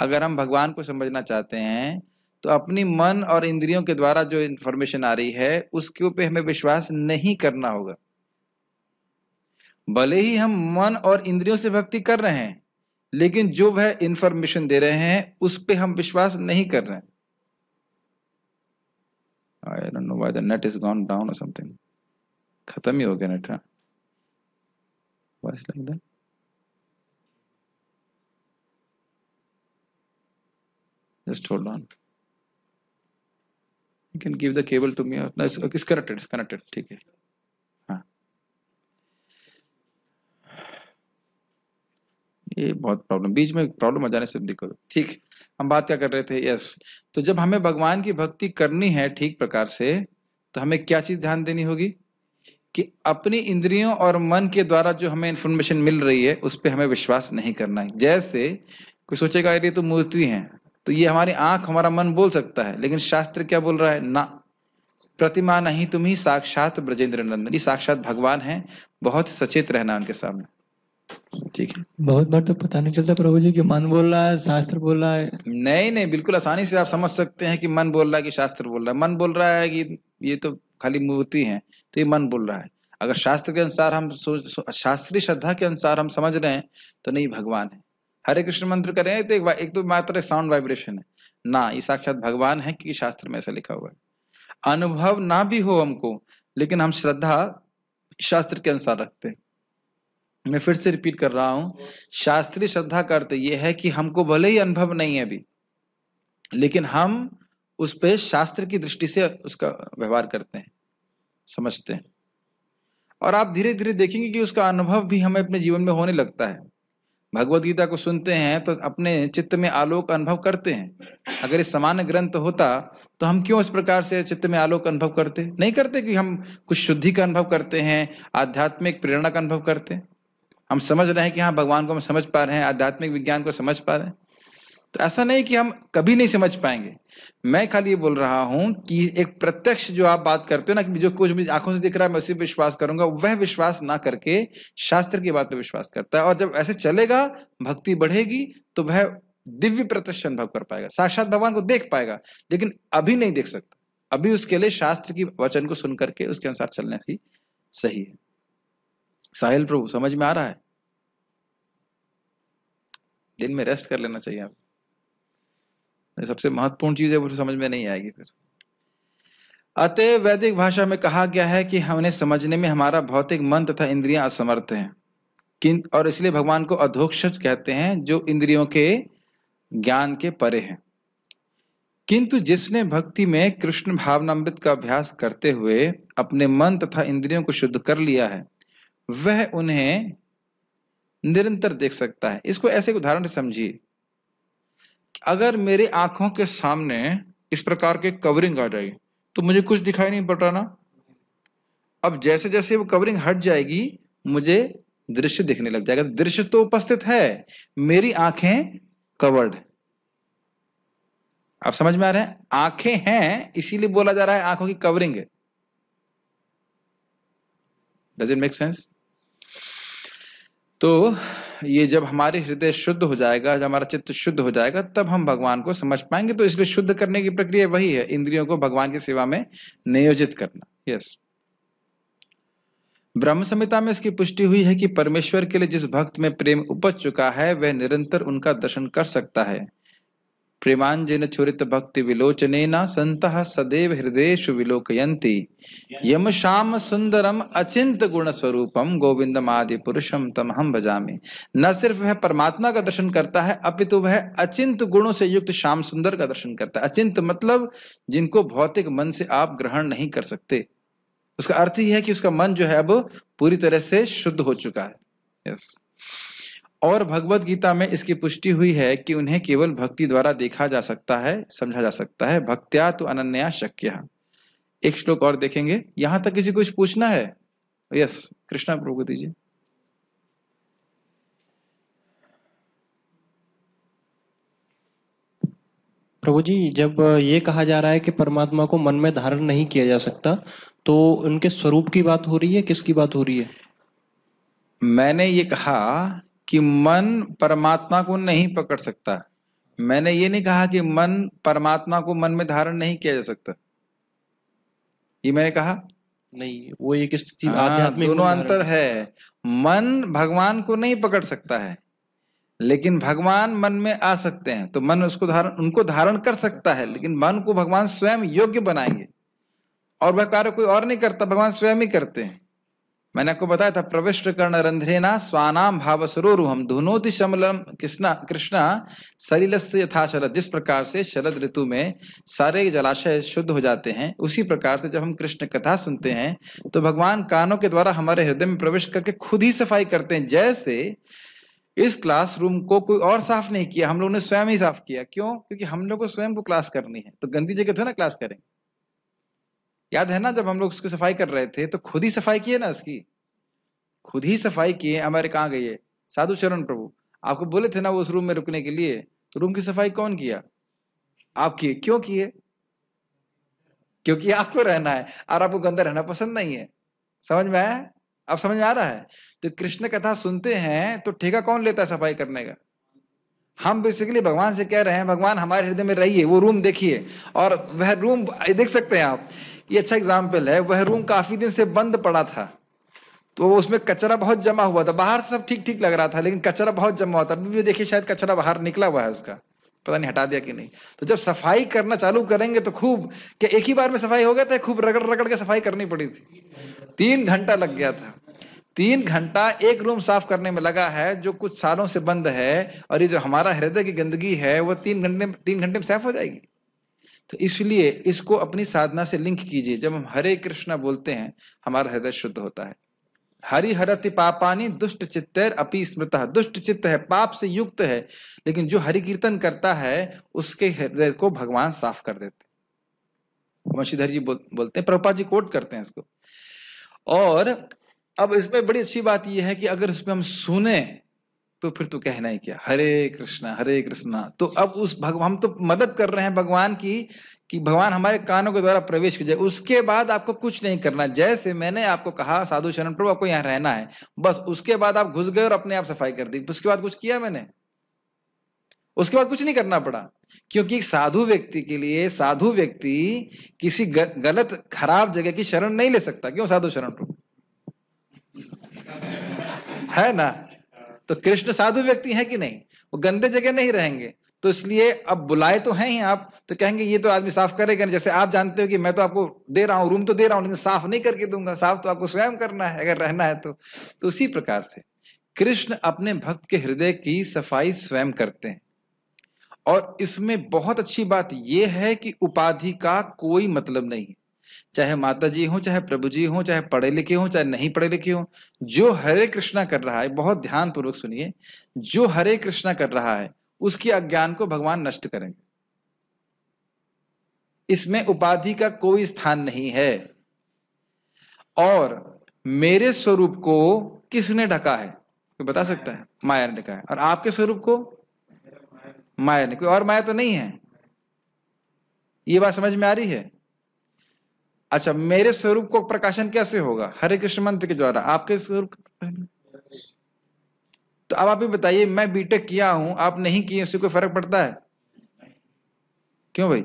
Speaker 1: अगर हम भगवान को समझना चाहते हैं तो अपनी मन और इंद्रियों के द्वारा जो इंफॉर्मेशन आ रही है उसके ऊपर हमें विश्वास नहीं करना होगा भले ही हम मन और इंद्रियों से भक्ति कर रहे हैं लेकिन जो वह इंफॉर्मेशन दे रहे हैं उस पर हम विश्वास नहीं कर रहे no net is gone down something खत्म ही हो गया net voice like that you can give the cable to me or no, it's, it's connected it's connected ठीक है हाँ। ये बहुत प्रॉब्लम बीच में प्रॉब्लम आ जाने से दिक्कत ठीक हम बात क्या कर रहे थे यस तो जब हमें भगवान की भक्ति करनी है ठीक प्रकार से तो हमें क्या चीज ध्यान देनी होगी कि अपनी इंद्रियों और मन के द्वारा जो हमें इन्फॉर्मेशन मिल रही है उस पर हमें विश्वास नहीं करना है जैसे कोई सोचेगा ये तो मूर्ति है तो ये हमारी आंख हमारा मन बोल सकता है लेकिन शास्त्र क्या बोल रहा है ना प्रतिमा नहीं तुम ही साक्षात ब्रजेंद्र नंदन ये साक्षात भगवान है बहुत सचेत रहना उनके सामने ठीक है बहुत बार तो पता नहीं चलता प्रभु जी की मन बोल रहा है शास्त्र बोल रहा है नहीं नहीं बिल्कुल आसानी से आप समझ सकते हैं कि मन बोल रहा है कि शास्त्र बोल रहा है मन बोल रहा है कि ये तो खाली मूर्ति है तो ये मन बोल रहा है अगर शास्त्र के अनुसार हम शास्त्रीय श्रद्धा के अनुसार हम समझ रहे हैं तो नहीं भगवान है हरे कृष्ण मंत्र करें तो एक, एक तो मात्र साउंड वाइब्रेशन है ना ये साक्षात भगवान है क्योंकि शास्त्र में ऐसा लिखा हुआ है अनुभव ना भी हो हमको लेकिन हम श्रद्धा शास्त्र के अनुसार रखते हैं मैं फिर से रिपीट कर रहा हूं शास्त्रीय श्रद्धा का अर्थ यह है कि हमको भले ही अनुभव नहीं है अभी लेकिन हम उस पर शास्त्र की दृष्टि से उसका व्यवहार करते हैं समझते हैं और आप धीरे धीरे देखेंगे कि उसका अनुभव भी हमें अपने जीवन में होने लगता है भगवत गीता को सुनते हैं तो अपने चित्त में आलोक अनुभव करते हैं अगर ये सामान्य ग्रंथ होता तो हम क्यों इस प्रकार से चित्त में आलोक अनुभव करते नहीं करते कि हम कुछ शुद्धि का अनुभव करते हैं आध्यात्मिक प्रेरणा का अनुभव करते हैं हम समझ रहे हैं कि हाँ भगवान को हम समझ पा रहे हैं आध्यात्मिक विज्ञान को समझ पा रहे हैं तो ऐसा नहीं कि हम कभी नहीं समझ पाएंगे मैं खाली ये बोल रहा हूं कि एक प्रत्यक्ष जो आप बात करते हो ना कि जो कुछ भी आंखों से दिख रहा है मैं उसी पर विश्वास करूंगा वह विश्वास ना करके शास्त्र की बात पर विश्वास करता है और जब ऐसे चलेगा भक्ति बढ़ेगी तो वह दिव्य प्रत्यक्ष अनुभव कर पाएगा साक्षात भगवान को देख पाएगा लेकिन अभी नहीं देख सकता अभी उसके लिए शास्त्र की वचन को सुन करके उसके अनुसार चलने की सही है साहिल प्रभु समझ में आ रहा है दिन में रेस्ट कर लेना चाहिए आप सबसे महत्वपूर्ण चीज है वो समझ में नहीं आएगी फिर अतः वैदिक भाषा में कहा गया है कि हमने समझने में हमारा भौतिक मन तथा इंद्रियां असमर्थ हैं किन और इसलिए भगवान को अधोक्षज कहते हैं जो इंद्रियों के ज्ञान के परे हैं किंतु जिसने भक्ति में कृष्ण भावनामृत का अभ्यास करते हुए अपने मन तथा इंद्रियों को शुद्ध कर लिया है वह उन्हें निरंतर देख सकता है इसको ऐसे उदाहरण समझिए अगर मेरे आंखों के सामने इस प्रकार के कवरिंग आ जाए तो मुझे कुछ दिखाई नहीं पड़ रहा ना अब जैसे जैसे वो कवरिंग हट जाएगी मुझे दृश्य दिखने लग जाएगा दृश्य तो उपस्थित है मेरी आंखें कवर्ड आप समझ में आ रहे हैं आंखें हैं इसीलिए बोला जा रहा है आंखों की कवरिंग है डज इट मेक सेंस तो ये जब हमारे हृदय शुद्ध हो जाएगा जब हमारा चित्त शुद्ध हो जाएगा तब हम भगवान को समझ पाएंगे तो इसलिए शुद्ध करने की प्रक्रिया वही है इंद्रियों को भगवान की सेवा में नियोजित करना यस ब्रह्म संहिता में इसकी पुष्टि हुई है कि परमेश्वर के लिए जिस भक्त में प्रेम उपज चुका है वह निरंतर उनका दर्शन कर सकता है प्रेमांजन चुरित भक्ति विलोचने न संत सदैव हृदय विलोकयंती यम श्याम सुंदरम अचिंत गुण स्वरूपम गोविंद आदि पुरुषम तम हम भजामी न सिर्फ वह परमात्मा का दर्शन करता है अपितु वह अचिंत गुणों से युक्त श्याम सुंदर का दर्शन करता है अचिंत मतलब जिनको भौतिक मन से आप ग्रहण नहीं कर सकते उसका अर्थ ही है कि उसका मन जो है अब पूरी तरह से शुद्ध हो चुका है यस yes. और भगवत गीता में इसकी पुष्टि हुई है कि उन्हें केवल भक्ति द्वारा देखा जा सकता है समझा जा सकता है भक्त्या तो अनन्या शक्य एक श्लोक और देखेंगे यहां तक किसी कुछ पूछना है यस कृष्णा प्रभु दीजिए प्रभु जी जब ये कहा जा रहा है कि परमात्मा को मन में धारण नहीं किया जा सकता तो उनके स्वरूप की बात हो रही है किसकी बात हो रही है मैंने ये कहा कि मन परमात्मा को नहीं पकड़ सकता मैंने ये नहीं कहा कि मन परमात्मा को मन में धारण नहीं किया जा सकता ये मैंने कहा नहीं वो एक स्थिति हाँ, दोनों अंतर है मन भगवान को नहीं पकड़ सकता है लेकिन भगवान मन में आ सकते हैं तो मन उसको धारण उनको धारण कर सकता है लेकिन मन को भगवान स्वयं योग्य बनाएंगे और वह कार्य कोई और नहीं करता भगवान स्वयं ही करते हैं मैंने आपको बताया था प्रविष्ट कर्ण रंध्रेना स्वानाम भाव सरोरु हम धुनोति शमलम कृष्णा कृष्णा सलिल से शरद जिस प्रकार से शरद ऋतु में सारे जलाशय शुद्ध हो जाते हैं उसी प्रकार से जब हम कृष्ण कथा सुनते हैं तो भगवान कानों के द्वारा हमारे हृदय में प्रवेश करके खुद ही सफाई करते हैं जैसे इस क्लास रूम को कोई और साफ नहीं किया हम लोगों ने स्वयं ही साफ किया क्यों क्योंकि हम लोग को स्वयं को क्लास करनी है तो गंदी जगह थोड़ा ना क्लास करेंगे याद है ना जब हम लोग उसकी सफाई कर रहे थे तो खुद ही सफाई किए ना उसकी खुद ही सफाई किए हमारे कहाँ गई है साधु चरण प्रभु आपको बोले थे ना वो उस रूम में रुकने के लिए तो रूम की सफाई कौन किया आप किए क्यों किए क्योंकि आपको रहना है और आपको गंदा रहना पसंद नहीं है समझ में आया अब समझ में आ रहा है तो कृष्ण कथा सुनते हैं तो ठेका कौन लेता है सफाई करने का हम बेसिकली भगवान से कह रहे हैं भगवान हमारे हृदय में रहिए वो रूम देखिए और वह रूम देख सकते हैं आप ये अच्छा एग्जाम्पल है वह रूम काफी दिन से बंद पड़ा था तो उसमें कचरा बहुत जमा हुआ था बाहर सब ठीक ठीक लग रहा था लेकिन कचरा बहुत जमा हुआ था अभी भी देखिए शायद कचरा बाहर निकला हुआ है उसका पता नहीं हटा दिया कि नहीं तो जब सफाई करना चालू करेंगे तो खूब क्या एक ही बार में सफाई हो गया था खूब रगड़ रगड़ के सफाई करनी पड़ी थी तीन घंटा लग गया था तीन घंटा एक रूम साफ करने में लगा है जो कुछ सालों से बंद है और ये जो हमारा हृदय की गंदगी है वो तीन घंटे तीन घंटे में साफ हो जाएगी तो इसलिए इसको अपनी साधना से लिंक कीजिए जब हम हरे कृष्णा बोलते हैं हमारा हृदय शुद्ध होता है हरि हरति पापानी दुष्ट चित्तर अपि स्मृत दुष्ट चित्त है पाप से युक्त है लेकिन जो हरि कीर्तन करता है उसके हृदय को भगवान साफ कर देते वंशीधर जी बोल, बोलते हैं प्रभुपा जी कोट करते हैं इसको और अब इसमें बड़ी अच्छी बात यह है कि अगर इसमें हम सुने तो फिर तू कहना ही क्या हरे कृष्णा हरे कृष्णा तो अब उस भगवान हम तो मदद कर रहे हैं भगवान की कि भगवान हमारे कानों के द्वारा प्रवेश कर जाए उसके बाद आपको कुछ नहीं करना जैसे मैंने आपको कहा साधु शरण प्रभु आपको यहाँ रहना है बस उसके बाद आप घुस गए और अपने आप सफाई कर दी उसके बाद कुछ किया मैंने उसके बाद कुछ नहीं करना पड़ा क्योंकि एक साधु व्यक्ति के लिए साधु व्यक्ति किसी गलत खराब जगह की शरण नहीं ले सकता क्यों साधु शरण प्रभु है ना तो कृष्ण साधु व्यक्ति है कि नहीं वो गंदे जगह नहीं रहेंगे तो इसलिए अब बुलाए तो हैं ही आप तो कहेंगे ये तो आदमी साफ करेगा जैसे आप जानते हो कि मैं तो आपको दे रहा हूँ रूम तो दे रहा हूँ लेकिन साफ नहीं करके दूंगा साफ तो आपको स्वयं करना है अगर रहना है तो, तो उसी प्रकार से कृष्ण अपने भक्त के हृदय की सफाई स्वयं करते हैं और इसमें बहुत अच्छी बात यह है कि उपाधि का कोई मतलब नहीं है चाहे माता जी हो चाहे प्रभु जी हो चाहे पढ़े लिखे हो चाहे नहीं पढ़े लिखे हो जो हरे कृष्णा कर रहा है बहुत ध्यान पूर्वक सुनिए जो हरे कृष्णा कर रहा है उसकी अज्ञान को भगवान नष्ट करेंगे इसमें उपाधि का कोई स्थान नहीं है और मेरे स्वरूप को किसने ढका है कोई बता सकता है माया ने ढका है और आपके स्वरूप को माया ने कोई और माया तो नहीं है ये बात समझ में आ रही है अच्छा मेरे स्वरूप को प्रकाशन कैसे होगा हरे कृष्ण मंत्र के द्वारा आपके स्वरूप तो अब आप ही बताइए मैं बीटेक किया हूं आप नहीं किए उससे कोई फर्क पड़ता है क्यों भाई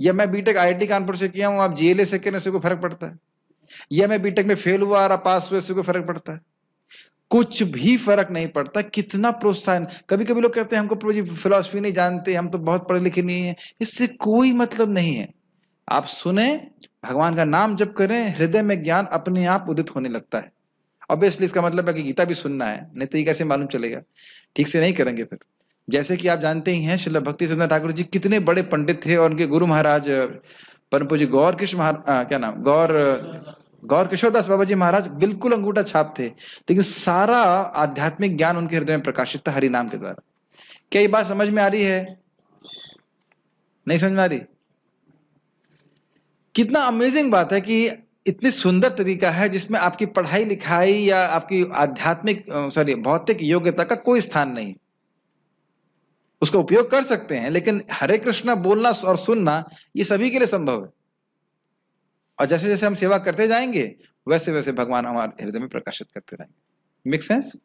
Speaker 1: या मैं बीटेक आईआईटी कानपुर से किया हूं आप जीएलए से करें उससे कोई फर्क पड़ता है या मैं बीटेक में फेल हुआ और पास हुए उससे कोई फर्क पड़ता है कुछ भी फर्क नहीं पड़ता कितना प्रोत्साहन कभी कभी लोग कहते हैं हमको फिलोसफी नहीं जानते हम तो बहुत पढ़े लिखे नहीं है इससे कोई मतलब नहीं है आप सुने भगवान का नाम जब करें हृदय में ज्ञान अपने आप उदित होने लगता है ऑब्वियसली इसका मतलब है कि गीता भी सुनना है नहीं तो ये कैसे मालूम चलेगा ठीक से नहीं करेंगे फिर जैसे कि आप जानते ही हैं शिल भक्ति सुंदर ठाकुर जी कितने बड़े पंडित थे और उनके गुरु महाराज परम पूजी गौर कृष्ण महाराज क्या नाम गौर गौर किशोरदास बाबा जी महाराज बिल्कुल अंगूठा छाप थे लेकिन सारा आध्यात्मिक ज्ञान उनके हृदय में प्रकाशित था हरि नाम के द्वारा क्या ये बात समझ में आ रही है नहीं समझ में आ रही कितना अमेजिंग बात है कि इतनी सुंदर तरीका है जिसमें आपकी पढ़ाई लिखाई या आपकी आध्यात्मिक सॉरी भौतिक योग्यता का कोई स्थान नहीं उसका उपयोग कर सकते हैं लेकिन हरे कृष्णा बोलना और सुनना ये सभी के लिए संभव है और जैसे जैसे हम सेवा करते जाएंगे वैसे वैसे भगवान हमारे हृदय में प्रकाशित करते रहेंगे मेक सेंस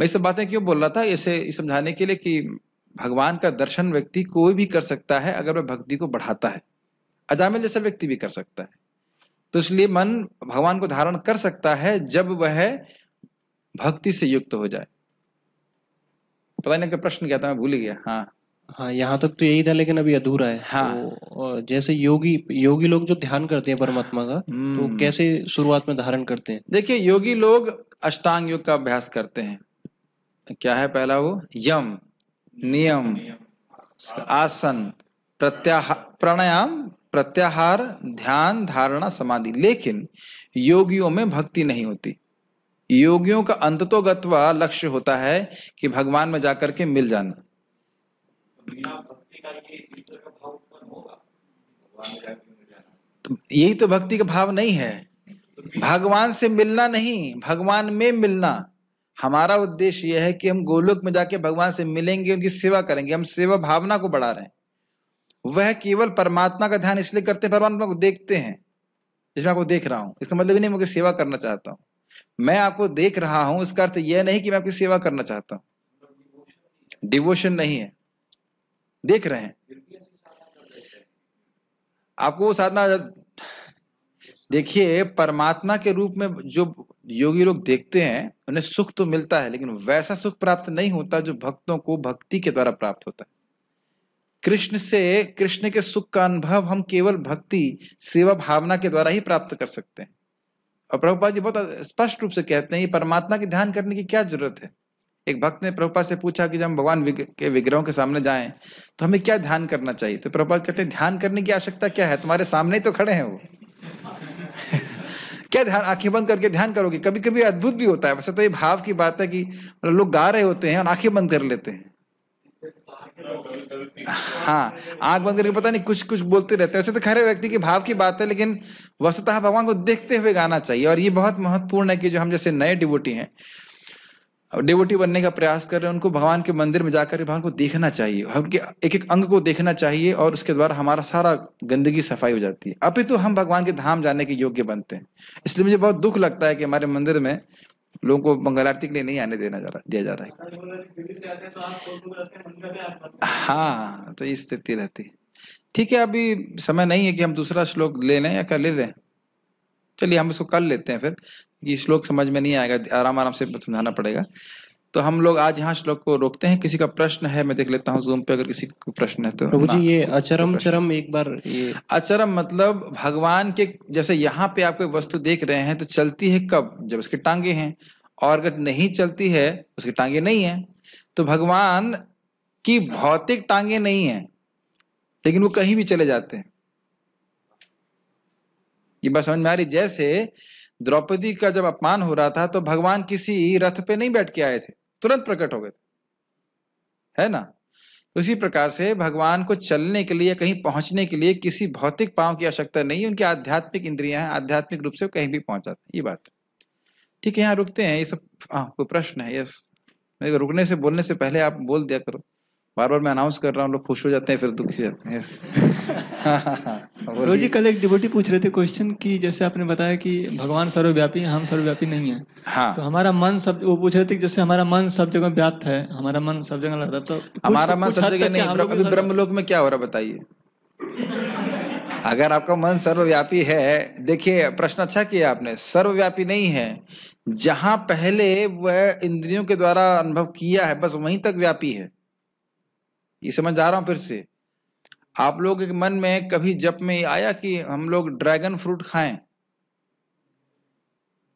Speaker 1: मैं सब बातें क्यों बोल रहा था इसे समझाने के लिए कि भगवान का दर्शन व्यक्ति कोई भी कर सकता है अगर वह भक्ति को बढ़ाता है अजामिल जैसा व्यक्ति भी कर सकता है तो इसलिए मन भगवान को धारण कर सकता है जब वह भक्ति से युक्त हो जाए पता नहीं प्रश्न क्या था मैं भूल गया हाँ हाँ यहाँ तक तो यही था लेकिन अभी अधूरा है हाँ तो, जैसे योगी योगी लोग जो ध्यान करते हैं परमात्मा का हम्म। तो कैसे शुरुआत में धारण करते हैं देखिए योगी लोग अष्टांग योग का अभ्यास करते हैं क्या है पहला वो यम नियम आसन प्रत्याह प्राणायाम प्रत्याहार ध्यान धारणा समाधि लेकिन योगियों में भक्ति नहीं होती योगियों का अंत तो लक्ष्य होता है कि भगवान में जाकर के मिल जाना तो यही तो भक्ति का भाव नहीं है भगवान से मिलना नहीं भगवान में मिलना हमारा उद्देश्य यह है कि हम गोलोक में जाके भगवान से मिलेंगे उनकी सेवा करेंगे हम सेवा भावना को बढ़ा रहे हैं वह केवल परमात्मा का ध्यान इसलिए करते हैं परमात्मा को देखते हैं जिसमें आपको देख रहा हूं इसका मतलब ही नहीं मैं सेवा करना चाहता हूँ मैं आपको देख रहा हूँ इसका अर्थ यह नहीं कि मैं आपकी सेवा करना चाहता हूँ डिवोशन नहीं है देख रहे हैं आपको वो साधना देखिए परमात्मा के रूप में जो योगी लोग देखते हैं उन्हें सुख तो मिलता है लेकिन वैसा सुख प्राप्त नहीं होता जो भक्तों को भक्ति के द्वारा प्राप्त होता है कृष्ण से कृष्ण के सुख का अनुभव हम केवल भक्ति सेवा भावना के द्वारा ही प्राप्त कर सकते हैं और प्रभुपाद जी बहुत स्पष्ट रूप से कहते हैं परमात्मा की ध्यान करने की क्या जरूरत है एक भक्त ने प्रभुपाद से पूछा कि जब हम भगवान के विग्रहों के सामने जाएं तो हमें क्या ध्यान करना चाहिए तो प्रभुपाद कहते हैं ध्यान करने की आवश्यकता क्या है तुम्हारे सामने ही तो खड़े हैं वो क्या ध्यान आंखें बंद करके ध्यान करोगे कभी कभी अद्भुत भी होता है वैसे तो ये भाव की बात है कि मतलब लोग गा रहे होते हैं और आंखें बंद कर लेते हैं हाँ आंख बंद करके पता नहीं कुछ कुछ बोलते रहते हैं वैसे तो खरे व्यक्ति के भाव की बात है लेकिन वस्तुतः भगवान को देखते हुए गाना चाहिए और ये बहुत महत्वपूर्ण है कि जो हम जैसे नए डिबोटी हैं डिबोटी बनने का प्रयास कर रहे हैं उनको भगवान के मंदिर में जाकर भगवान को देखना चाहिए उनके एक एक अंग को देखना चाहिए और उसके द्वारा हमारा सारा गंदगी सफाई हो जाती है अभी तो हम भगवान के धाम जाने के योग्य बनते हैं इसलिए मुझे बहुत दुख लगता है कि हमारे मंदिर में लोगों को मंगल आरती के लिए नहीं आने देना जा रहा दिया जा रहा है हाँ तो ये स्थिति रहती ठीक है अभी समय नहीं है कि हम दूसरा श्लोक ले लें या कर ले लें चलिए हम इसको कर लेते हैं फिर ये श्लोक समझ में नहीं आएगा आराम आराम से समझाना पड़ेगा तो हम लोग आज यहाँ श्लोक को रोकते हैं किसी का प्रश्न है मैं देख लेता हूँ जूम पे अगर किसी को प्रश्न है तो प्रभु जी ये हाँ, अचरम चरम एक बार ये अचरम मतलब भगवान के जैसे यहाँ पे आपको वस्तु देख रहे हैं तो चलती है कब जब उसके टांगे हैं और अगर नहीं चलती है तो उसकी टांगे नहीं है तो भगवान की भौतिक टांगे नहीं है लेकिन वो कहीं भी चले जाते हैं ये बात समझ में आ रही जैसे द्रौपदी का जब अपमान हो रहा था तो भगवान किसी रथ पे नहीं बैठ के आए थे तुरंत प्रकट हो गए है ना उसी प्रकार से भगवान को चलने के लिए कहीं पहुंचने के लिए किसी भौतिक पांव की आवश्यकता नहीं उनकी आध्यात्मिक इंद्रियां हैं आध्यात्मिक रूप से कहीं भी पहुंच जाते हैं ये बात ठीक है यहाँ रुकते हैं ये सब हाँ कोई प्रश्न है यस रुकने से बोलने से पहले आप बोल दिया करो बार बार मैं अनाउंस कर रहा हूँ लोग खुश हो जाते हैं फिर दुखी हो जाते हैं हाँ, रोजी कल एक डिबोटी पूछ रहे थे क्वेश्चन कि जैसे आपने बताया कि भगवान सर्वव्यापी हम सर्वव्यापी नहीं है हाँ तो हमारा मन सब वो पूछ रहे थे जैसे हमारा मन सब जगह व्याप्त है हमारा मन सब जगह लगता तो, तो हमारा मन सब जगह नहीं अभी ब्रह्मलोक में क्या हो रहा बताइए अगर आपका मन सर्वव्यापी है देखिए प्रश्न अच्छा किया आपने सर्वव्यापी नहीं है जहां पहले वह इंद्रियों के द्वारा अनुभव किया है बस वहीं तक व्यापी है ये समझ आ रहा हूं फिर से आप लोग के मन में कभी जप में आया कि हम लोग ड्रैगन फ्रूट खाएं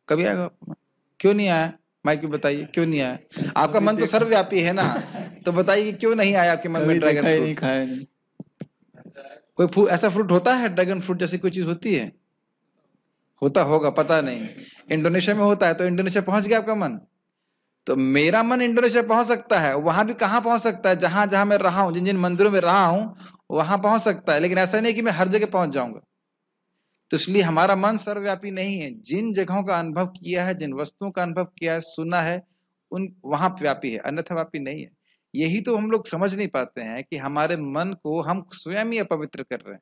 Speaker 1: कभी आएगा क्यों नहीं आया माइक भी बताइए क्यों नहीं आया आपका मन तो सर्वव्यापी है ना तो बताइए क्यों नहीं आया आपके मन में ड्रैगन फ्रूट नहीं खाया कोई फ्रूट ऐसा फ्रूट होता है ड्रैगन फ्रूट जैसी कोई चीज होती है होता होगा पता नहीं इंडोनेशिया में होता है तो इंडोनेशिया पहुंच गया आपका मन तो मेरा मन इंडोनेशिया पहुंच सकता है वहां भी कहाँ पहुंच सकता है जहां जहां मैं रहा हूं जिन जिन मंदिरों में रहा हूं वहां पहुंच सकता है लेकिन ऐसा नहीं कि मैं हर जगह पहुंच जाऊंगा तो इसलिए हमारा मन सर्वव्यापी नहीं है जिन जगहों का अनुभव किया है जिन वस्तुओं का अनुभव किया है सुना है उन वहां व्यापी है अन्यथा व्यापी नहीं है यही तो हम लोग समझ नहीं पाते हैं कि हमारे मन को हम स्वयं ही अपवित्र कर रहे हैं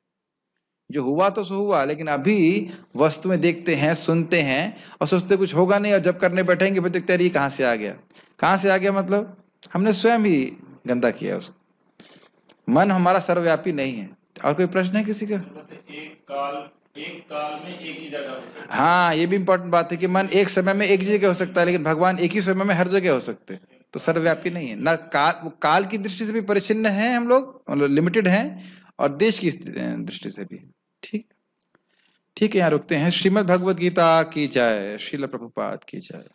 Speaker 1: जो हुआ तो सो हुआ लेकिन अभी वस्तु में देखते हैं सुनते हैं और सोचते कुछ होगा नहीं और जब करने बैठेंगे फिर देखते अरे कहाँ से आ गया कहाँ से आ गया मतलब हमने स्वयं ही गंदा किया उसको मन हमारा सर्वव्यापी नहीं है और कोई प्रश्न है किसी का हाँ ये भी इम्पोर्टेंट बात है कि मन एक समय में एक जगह हो सकता है लेकिन भगवान एक ही समय में हर जगह हो सकते हैं तो सर्वव्यापी नहीं है ना काल काल की दृष्टि से भी परिचिन्न है हम लोग लिमिटेड मतलब हैं और देश की दृष्टि से भी ठीक ठीक है यहाँ रुकते हैं श्रीमद भगवद गीता की जय श्रील प्रभुपाद की जय